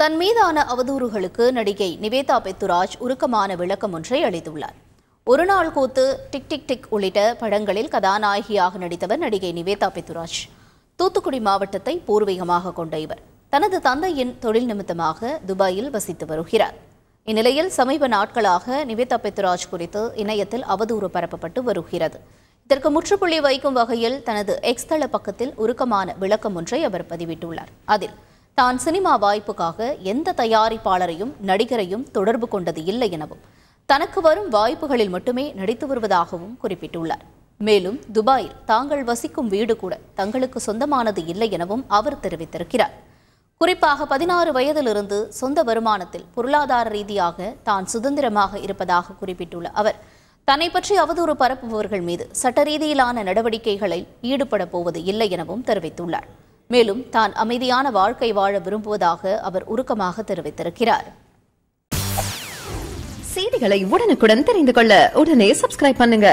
தன் மீதான அவதூறுகளுக்கு நடிகை நிவேதா பெத்துராஜ் உருக்கமான விளக்கம் ஒன்றை அளித்துள்ளார் ஒருநாள் கூத்து டிக் டிக் டிக் உள்ளிட்ட படங்களில் கதாநாயகியாக நடித்தவர் நடிகை நிவேதா பெத்துராஜ் தூத்துக்குடி மாவட்டத்தை பூர்வீகமாக கொண்ட இவர் தனது தந்தையின் தொழில் நிமித்தமாக துபாயில் வசித்து வருகிறார் இந்நிலையில் சமீப நாட்களாக நிவேதா பெத்துராஜ் குறித்து இணையத்தில் அவதூறு பரப்பப்பட்டு வருகிறது இதற்கு முற்றுப்புள்ளி வைக்கும் வகையில் தனது எக்ஸ்தள பக்கத்தில் உருக்கமான விளக்கம் ஒன்றை அவர் பதிவிட்டுள்ளார் அதில் தான் சினிமா வாய்ப்புக்காக எந்த தயாரிப்பாளரையும் நடிகரையும் தொடர்பு கொண்டது இல்லை எனவும் தனக்கு வரும் வாய்ப்புகளில் மட்டுமே நடித்து வருவதாகவும் குறிப்பிட்டுள்ளார் மேலும் துபாயில் தாங்கள் வசிக்கும் வீடு கூட தங்களுக்கு சொந்தமானது இல்லை எனவும் அவர் தெரிவித்திருக்கிறார் குறிப்பாக பதினாறு வயதிலிருந்து சொந்த வருமானத்தில் பொருளாதார ரீதியாக தான் சுதந்திரமாக இருப்பதாக குறிப்பிட்டுள்ள அவர் தன்னை பற்றி அவதூறு பரப்புபவர்கள் மீது சட்ட ரீதியிலான நடவடிக்கைகளில் ஈடுபட போவது இல்லை எனவும் தெரிவித்துள்ளார் மேலும் தான் அமைதியான வாழ்க்கை வாழ விரும்புவதாக அவர் உருக்கமாக தெரிவித்திருக்கிறார் செய்திகளை உடனுக்குடன் தெரிந்து கொள்ள உடனே சப்ஸ்கிரைப் பண்ணுங்க